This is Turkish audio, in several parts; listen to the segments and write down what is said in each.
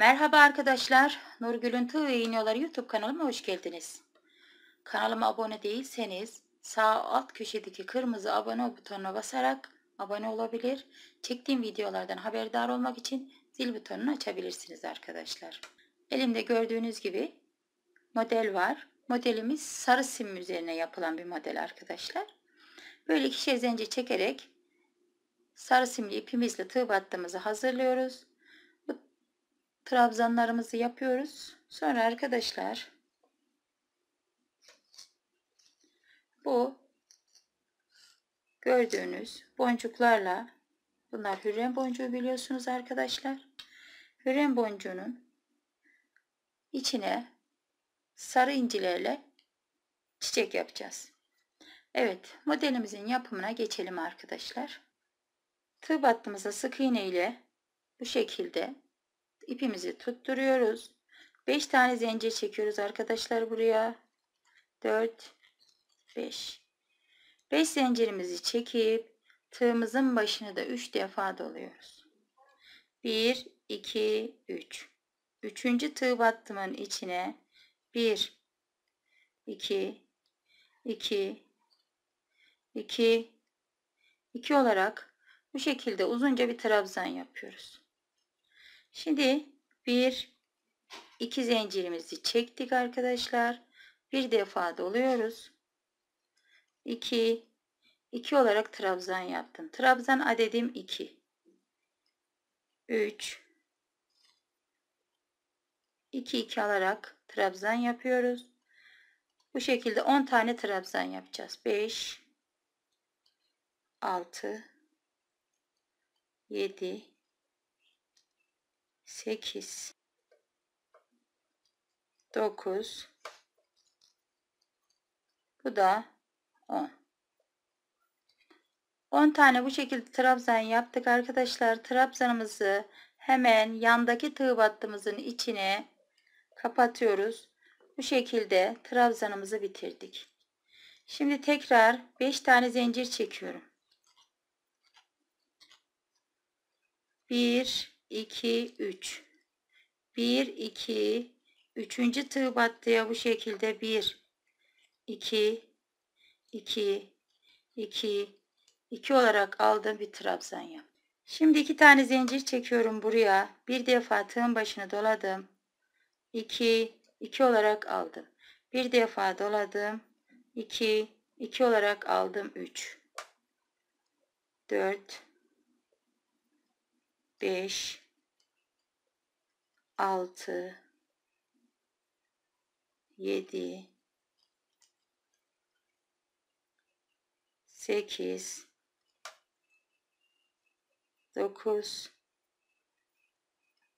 Merhaba arkadaşlar. Nurgül'ün Tığ ve YouTube kanalıma hoş geldiniz. Kanalıma abone değilseniz sağ alt köşedeki kırmızı abone butonuna basarak abone olabilir. Çektiğim videolardan haberdar olmak için zil butonunu açabilirsiniz arkadaşlar. Elimde gördüğünüz gibi model var. Modelimiz sarı sim üzerine yapılan bir model arkadaşlar. Böyle ikişer zincir çekerek sarı simli ipimizle tığ battığımızı hazırlıyoruz trabzanlarımızı yapıyoruz. Sonra arkadaşlar bu gördüğünüz boncuklarla bunlar hürrem boncuğu biliyorsunuz arkadaşlar. Hürrem boncuğunun içine sarı incilerle çiçek yapacağız. Evet modelimizin yapımına geçelim arkadaşlar. Tığ battığımıza sık iğne ile bu şekilde ipimizi tutturuyoruz. 5 tane zincir çekiyoruz arkadaşlar buraya. 4 5 5 zincirimizi çekip tığımızın başını da 3 defa doluyoruz. 1 2 3 Üçüncü tığ battımın içine 1 2 2 2 2 olarak bu şekilde uzunca bir trabzan yapıyoruz. Şimdi bir iki zincirimizi çektik arkadaşlar. Bir defa doluyoruz. 2 2 olarak trabzan yaptım. Trabzan adedim 2. 3 2 2 alarak trabzan yapıyoruz. Bu şekilde 10 tane trabzan yapacağız. 5 6 7 8 9 bu da 10 10 tane bu şekilde trabzan yaptık arkadaşlar trabzanımızı hemen yandaki tığ battığımızın içine kapatıyoruz bu şekilde trabzanımızı bitirdik şimdi tekrar 5 tane zincir çekiyorum 1 2, 3. 1, 2, üçüncü tığ battıya bu şekilde 1, 2, 2, 2, 2 olarak aldım bir trabzan yap. Şimdi iki tane zincir çekiyorum buraya. Bir defa tığın başını doladım. 2, 2 olarak aldım. Bir defa doladım. 2, 2 olarak aldım. 3, 4, 5 6 7 8 9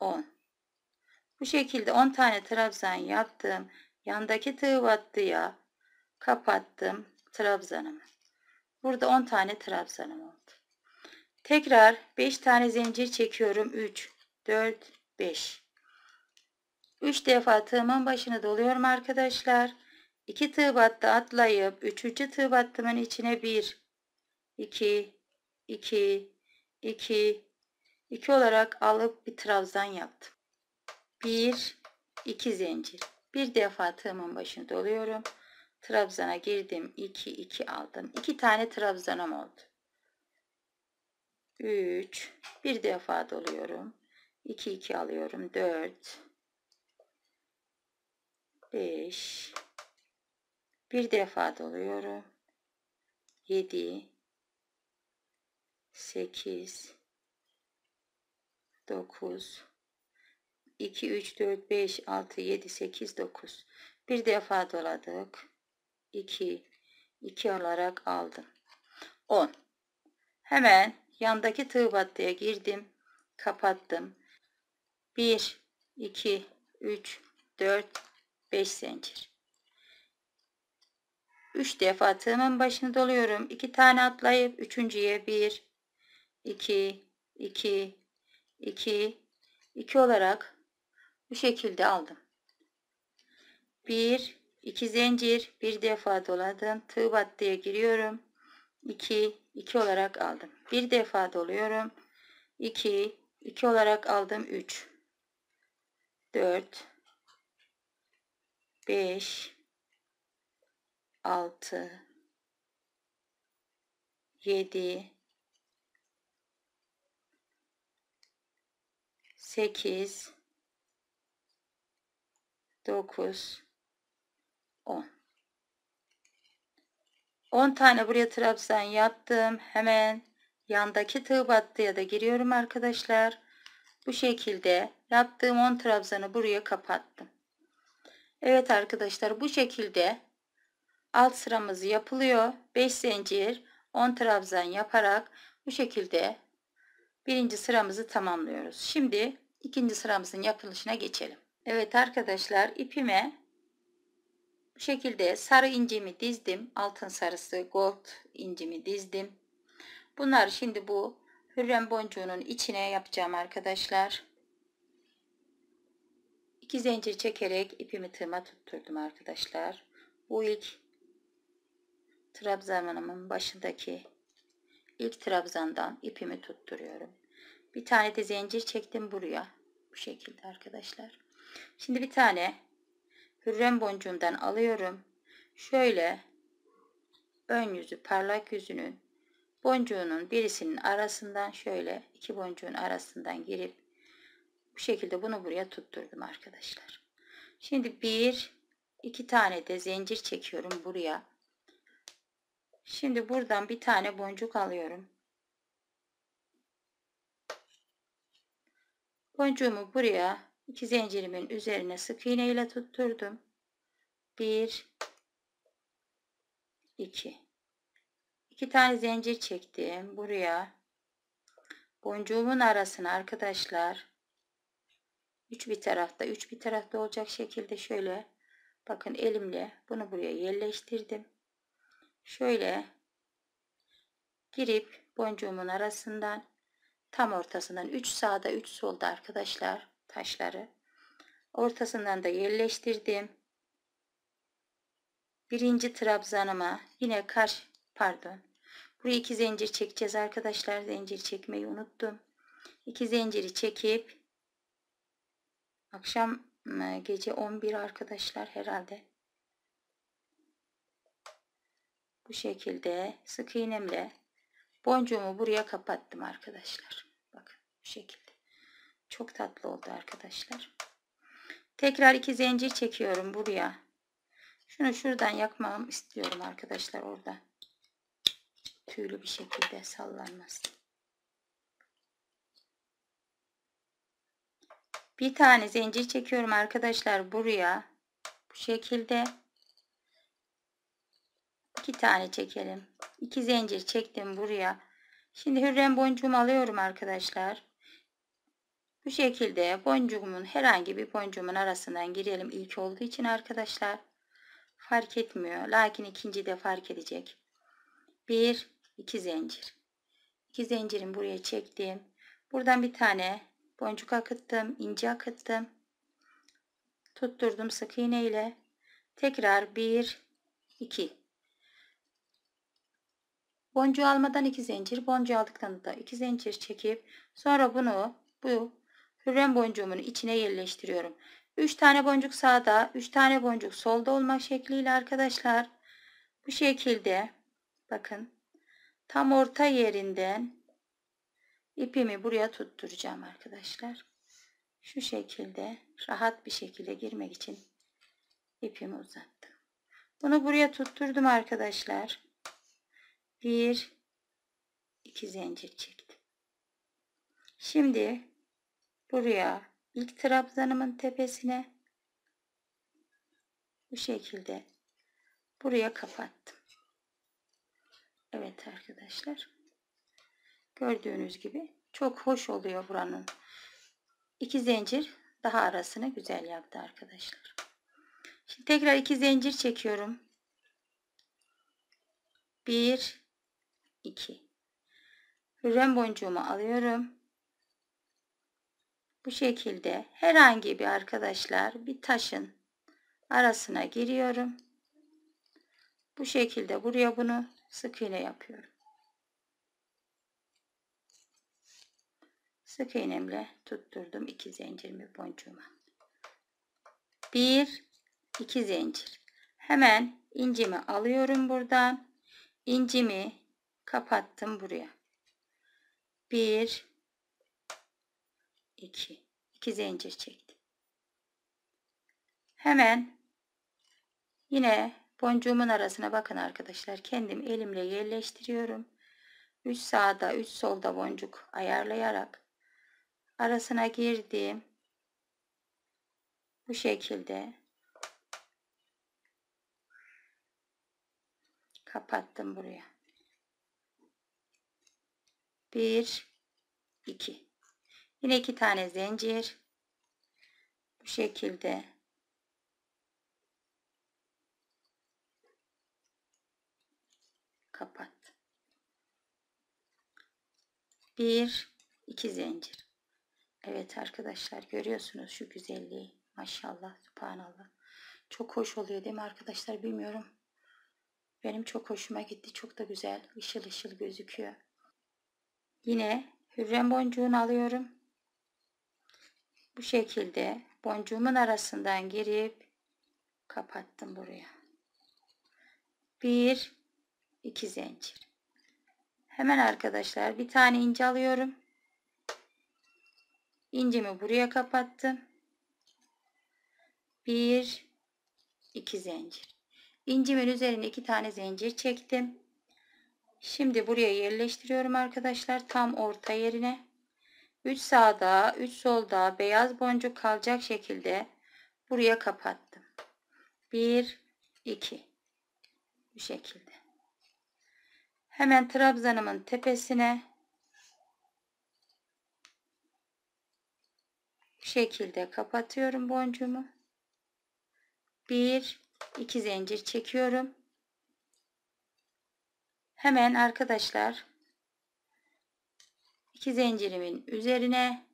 10 bu şekilde 10 tane trabzan yaptım yandaki tığ battıya kapattım trabzanımı burada 10 tane trabzanım oldu Tekrar 5 tane zincir çekiyorum. 3, 4, 5. 3 defa tığımın başını doluyorum arkadaşlar. 2 tığ battı atlayıp 3. tığ battımın içine 1, 2, 2, 2, 2 olarak alıp bir trabzan yaptım. 1, 2 zincir. Bir defa tığımın başını doluyorum. Trabzana girdim. 2, 2 aldım. 2 tane trabzanım oldu. 3 bir defa doluyorum 2 2 alıyorum 4 5 bir defa doluyorum 7 8 9 2 3 4 5 6 7 8 9 bir defa doladık 2 2 olarak aldım 10 hemen Yandaki tığ battıya girdim. Kapattım. 1, 2, 3, 4, 5 zincir. 3 defa tığımın başını doluyorum. 2 tane atlayıp üçüncüye 1, 2, 2, 2, 2 olarak bu şekilde aldım. 1, 2 zincir, bir defa doladım. Tığ battıya giriyorum. 2, 2 olarak aldım. Bir defa doluyorum. 2, 2 olarak aldım. 3, 4, 5, 6, 7, 8, 9, 10. 10 tane buraya trabzan yaptım. Hemen yandaki tığ battıya da giriyorum arkadaşlar. Bu şekilde yaptığım 10 trabzanı buraya kapattım. Evet arkadaşlar bu şekilde alt sıramız yapılıyor. 5 zincir 10 trabzan yaparak bu şekilde birinci sıramızı tamamlıyoruz. Şimdi ikinci sıramızın yapılışına geçelim. Evet arkadaşlar ipime bu şekilde sarı incimi dizdim. Altın sarısı gold incimi dizdim. Bunlar şimdi bu hürrem boncuğunun içine yapacağım arkadaşlar. 2 zincir çekerek ipimi tığıma tutturdum arkadaşlar. Bu ilk trabzanımın başındaki ilk trabzandan ipimi tutturuyorum. Bir tane de zincir çektim buraya. Bu şekilde arkadaşlar. Şimdi bir tane Hürrem boncuğumdan alıyorum. Şöyle ön yüzü parlak yüzünün boncuğunun birisinin arasından şöyle iki boncuğun arasından girip bu şekilde bunu buraya tutturdum arkadaşlar. Şimdi bir iki tane de zincir çekiyorum buraya. Şimdi buradan bir tane boncuk alıyorum. Boncuğumu buraya 2 zincirimin üzerine sık iğne ile tutturdum. 1 2 2 tane zincir çektim. Buraya boncuğumun arasına arkadaşlar 3 bir tarafta 3 bir tarafta olacak şekilde şöyle bakın elimle bunu buraya yerleştirdim. Şöyle girip boncuğumun arasından tam ortasından 3 sağda 3 solda arkadaşlar kaşları. Ortasından da yerleştirdim. Birinci trabzanıma yine kaş pardon. Buraya iki zincir çekeceğiz arkadaşlar. Zincir çekmeyi unuttum. İki zinciri çekip akşam e, gece 11 arkadaşlar herhalde. Bu şekilde sık iğnemle boncuğumu buraya kapattım arkadaşlar. Bakın bu şekilde. Çok tatlı oldu arkadaşlar. Tekrar iki zincir çekiyorum buraya. Şunu şuradan yakmam istiyorum arkadaşlar orada. Tüylü bir şekilde sallanmasın. Bir tane zincir çekiyorum arkadaşlar buraya. Bu şekilde. iki tane çekelim. İki zincir çektim buraya. Şimdi hürrem boncuğumu alıyorum arkadaşlar. Bu şekilde boncuğumun herhangi bir boncuğumun arasından girelim İlk olduğu için arkadaşlar. Fark etmiyor. Lakin ikinci de fark edecek. Bir iki zincir. İki zincirin buraya çektim. Buradan bir tane boncuk akıttım, ince akıttım. Tutturdum sık iğne ile. Tekrar bir iki Boncuğu almadan iki zincir, boncuğu aldıktan da iki zincir çekip sonra bunu bu Hürrem boncuğumun içine yerleştiriyorum. 3 tane boncuk sağda, 3 tane boncuk solda olmak şekliyle arkadaşlar. Bu şekilde bakın tam orta yerinden ipimi buraya tutturacağım arkadaşlar. Şu şekilde rahat bir şekilde girmek için ipimi uzattım. Bunu buraya tutturdum arkadaşlar. Bir, iki zincir çektim. Şimdi buraya ilk trabzanımın tepesine bu şekilde buraya kapattım. Evet arkadaşlar. Gördüğünüz gibi çok hoş oluyor buranın. İki zincir daha arasını güzel yaptı arkadaşlar. Şimdi tekrar iki zincir çekiyorum. Bir, iki. Hürrem boncuğumu alıyorum. Bu şekilde herhangi bir arkadaşlar bir taşın arasına giriyorum. Bu şekilde buraya bunu sık iğne yapıyorum. Sık iğnemle tutturdum iki zincirimi boncuğuma. Bir, iki zincir. Hemen incimi alıyorum buradan. İncimi kapattım buraya. Bir, 2 2 zincir çektim. Hemen yine boncuğumun arasına bakın arkadaşlar. Kendim elimle yerleştiriyorum. 3 sağda 3 solda boncuk ayarlayarak arasına girdim. Bu şekilde kapattım buraya. 1 2 Yine iki tane zincir. Bu şekilde. Kapat. Bir, iki zincir. Evet arkadaşlar görüyorsunuz şu güzelliği. Maşallah, subhanallah. Çok hoş oluyor değil mi arkadaşlar bilmiyorum. Benim çok hoşuma gitti. Çok da güzel ışıl ışıl gözüküyor. Yine hürrem boncuğunu alıyorum bu şekilde boncuğumun arasından girip kapattım buraya. Bir, iki zincir. Hemen arkadaşlar bir tane ince alıyorum. İncemi buraya kapattım. Bir, iki zincir. İncimin üzerine iki tane zincir çektim. Şimdi buraya yerleştiriyorum arkadaşlar tam orta yerine. 3 sağda 3 solda beyaz boncuk kalacak şekilde buraya kapattım. 1 2 bu şekilde. Hemen trabzanımın tepesine bu şekilde kapatıyorum boncuğumu. 1 2 zincir çekiyorum. Hemen arkadaşlar iki zincirimin üzerine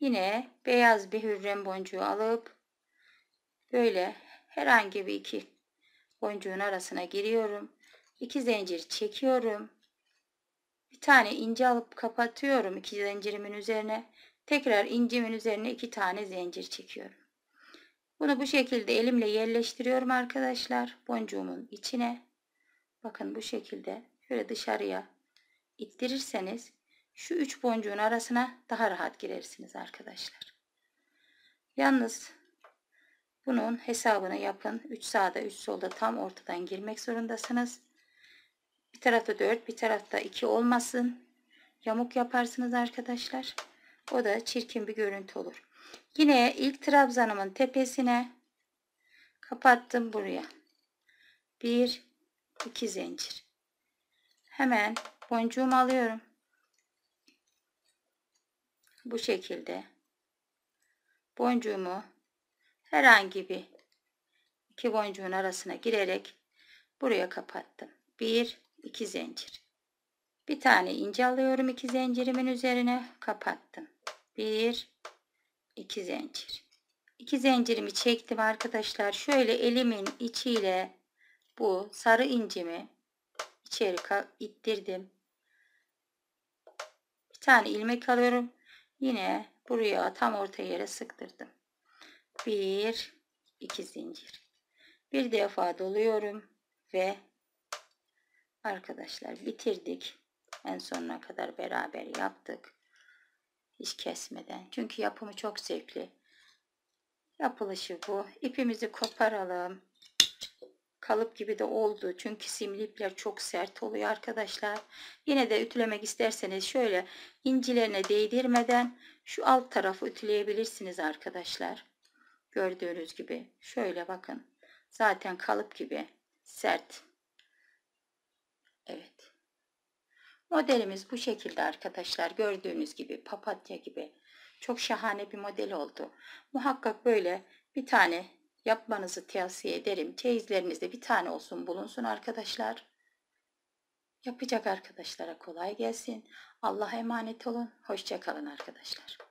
yine beyaz bir hürrem boncuğu alıp böyle herhangi bir iki boncuğun arasına giriyorum. iki zincir çekiyorum. Bir tane ince alıp kapatıyorum iki zincirimin üzerine. Tekrar incimin üzerine iki tane zincir çekiyorum. Bunu bu şekilde elimle yerleştiriyorum arkadaşlar. Boncuğumun içine. Bakın bu şekilde şöyle dışarıya ittirirseniz şu üç boncuğun arasına daha rahat girersiniz arkadaşlar. Yalnız bunun hesabını yapın. 3 sağda 3 solda tam ortadan girmek zorundasınız. Bir tarafta 4 bir tarafta 2 olmasın. Yamuk yaparsınız arkadaşlar. O da çirkin bir görüntü olur. Yine ilk trabzanımın tepesine kapattım buraya. 1 2 zincir. Hemen boncuğumu alıyorum bu şekilde boncuğumu herhangi bir iki boncuğun arasına girerek buraya kapattım. Bir, iki zincir. Bir tane ince alıyorum iki zincirimin üzerine kapattım. Bir, iki zincir. İki zincirimi çektim arkadaşlar. Şöyle elimin içiyle bu sarı incimi içeri ittirdim. Bir tane ilmek alıyorum. Yine buraya tam orta yere sıktırdım. Bir, iki zincir. Bir defa doluyorum ve arkadaşlar bitirdik. En sonuna kadar beraber yaptık. Hiç kesmeden. Çünkü yapımı çok zevkli. Yapılışı bu. İpimizi koparalım kalıp gibi de oldu. Çünkü simli ipler çok sert oluyor arkadaşlar. Yine de ütülemek isterseniz şöyle incilerine değdirmeden şu alt tarafı ütüleyebilirsiniz arkadaşlar. Gördüğünüz gibi şöyle bakın. Zaten kalıp gibi sert. Evet. Modelimiz bu şekilde arkadaşlar. Gördüğünüz gibi papatya gibi. Çok şahane bir model oldu. Muhakkak böyle bir tane Yapmanızı tavsiye ederim. Çeyizlerinizde bir tane olsun bulunsun arkadaşlar. Yapacak arkadaşlara kolay gelsin. Allah'a emanet olun. Hoşçakalın arkadaşlar.